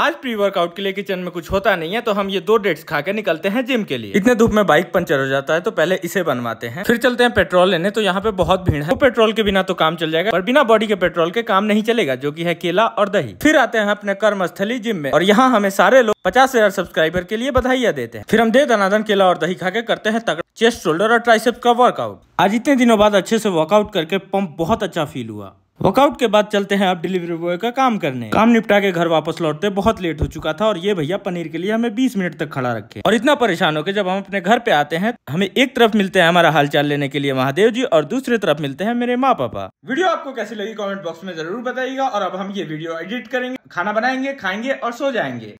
आज pre workout के लिए किचन में कुछ होता नहीं है तो हम ये दो डेट्स खा के निकलते हैं जिम के लिए इतने धूप में बाइक पंचर हो जाता है तो पहले इसे बनवाते हैं फिर चलते हैं पेट्रोल लेने तो यहाँ पे बहुत भीड़ है तो पेट्रोल के बिना तो काम चल जाएगा और बिना बॉडी के पेट्रोल के काम नहीं चलेगा जो की है केला और दही फिर आते हैं अपने कर्म जिम में और यहाँ हमें सारे लोग पचास हजार सब्सक्राइबर के लिए बधाइया देते हैं फिर हम दे दनादन केला और दही खा के करते हैं तगड़ा चेस्ट शोल्डर और ट्राइसेप्स का वर्कआउट आज इतने दिनों बाद अच्छे से वर्कआउट करके पंप बहुत अच्छा फील हुआ वर्कआउट के बाद चलते हैं आप डिलीवरी बॉय का काम करने काम निपटा के घर वापस लौटते बहुत लेट हो चुका था और ये भैया पनीर के लिए हमें 20 मिनट तक खड़ा रखे और इतना परेशान हो के जब हम अपने घर पे आते हैं हमें एक तरफ मिलते हैं हमारा हालचाल लेने के लिए महादेव जी और दूसरी तरफ मिलते हैं मेरे माँ पापा वीडियो आपको कैसी लगी कॉमेंट बॉक्स में जरूर बताइएगा और अब हम ये वीडियो एडिट करेंगे खाना बनाएंगे खाएंगे और सो जाएंगे